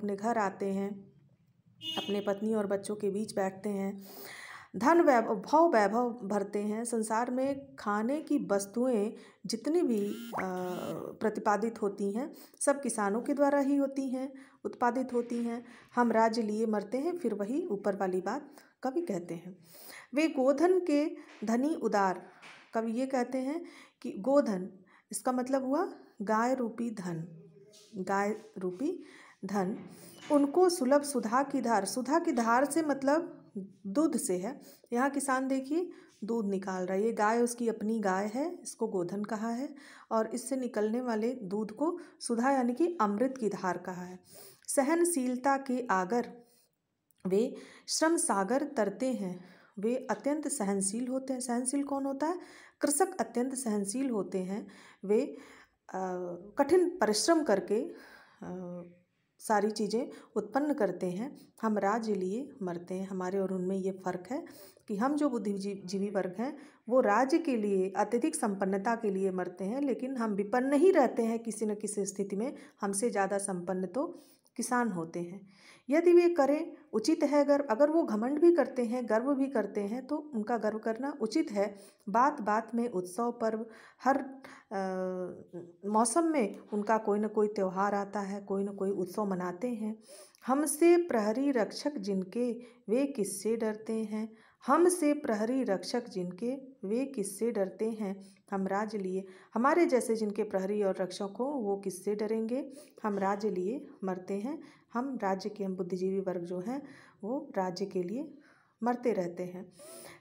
अपने घर आते हैं अपने पत्नी और बच्चों के बीच बैठते हैं धन वैभव भाव वैभव भरते हैं संसार में खाने की वस्तुएं जितनी भी प्रतिपादित होती हैं सब किसानों के द्वारा ही होती हैं उत्पादित होती हैं हम राज्य लिए मरते हैं फिर वही ऊपर वाली बात कवि कहते हैं वे गोधन के धनी उदार कवि ये कहते हैं कि गोधन इसका मतलब हुआ गाय रूपी धन गाय रूपी धन उनको सुलभ सुधा की धार सुधा की धार से मतलब दूध से है यहाँ किसान देखिए दूध निकाल रहा है ये गाय उसकी अपनी गाय है इसको गोधन कहा है और इससे निकलने वाले दूध को सुधा यानी कि अमृत की धार कहा है सहनशीलता के आगर वे श्रम सागर तरते हैं वे अत्यंत सहनशील होते हैं सहनशील कौन होता है कृषक अत्यंत सहनशील होते हैं वे कठिन परिश्रम करके आ, सारी चीज़ें उत्पन्न करते हैं हम राज्य लिए मरते हैं हमारे और उनमें ये फ़र्क है कि हम जो बुद्धिजीवी वर्ग हैं वो राज्य के लिए अत्यधिक संपन्नता के लिए मरते हैं लेकिन हम विपन्न ही रहते हैं किसी न किसी स्थिति में हमसे ज़्यादा संपन्न तो किसान होते हैं यदि वे करें उचित है गर्व अगर वो घमंड भी करते हैं गर्व भी करते हैं तो उनका गर्व करना उचित है बात बात में उत्सव पर्व हर आ, मौसम में उनका कोई ना कोई त्यौहार आता है कोई ना कोई उत्सव मनाते हैं हमसे प्रहरी रक्षक जिनके वे किससे डरते हैं हम से प्रहरी रक्षक जिनके वे किससे डरते हैं हम राज लिए हमारे जैसे जिनके प्रहरी और रक्षक हो वो किससे डरेंगे हम राज्य लिए मरते हैं हम राज्य के हम बुद्धिजीवी वर्ग जो हैं वो राज्य के लिए मरते रहते हैं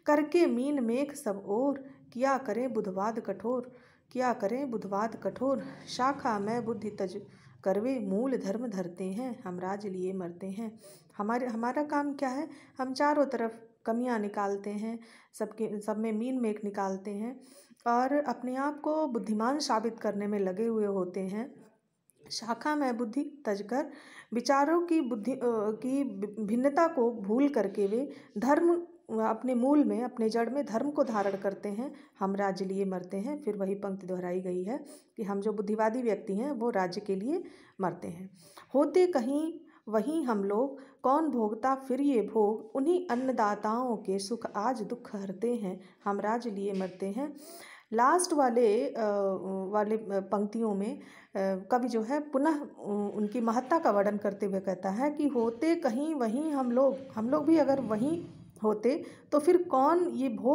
करके मीन मेघ सब और किया करें बुधवाद कठोर क्या करें बुधवाद कठोर शाखा मैं बुद्धि तज करवे मूल धर्म धरते हैं हम राज लिए मरते हैं हमारे हमारा काम क्या है हम चारों तरफ कमियाँ निकालते हैं सबके सब में मीन मेख निकालते हैं और अपने आप को बुद्धिमान साबित करने में लगे हुए होते हैं शाखा में बुद्धि तजकर विचारों की बुद्धि की भिन्नता को भूल करके वे धर्म अपने मूल में अपने जड़ में धर्म को धारण करते हैं हम राज्य लिए मरते हैं फिर वही पंक्ति दोहराई गई है कि हम जो बुद्धिवादी व्यक्ति हैं वो राज्य के लिए मरते हैं होते कहीं वहीं हम लोग कौन भोगता फिर ये भोग उन्हीं अन्नदाताओं के सुख आज दुख हरते हैं हम राज लिए मरते हैं लास्ट वाले वाले पंक्तियों में कवि जो है पुनः उनकी महत्ता का वर्णन करते हुए कहता है कि होते कहीं वहीं हम लोग हम लोग भी अगर वहीं होते तो फिर कौन ये भोग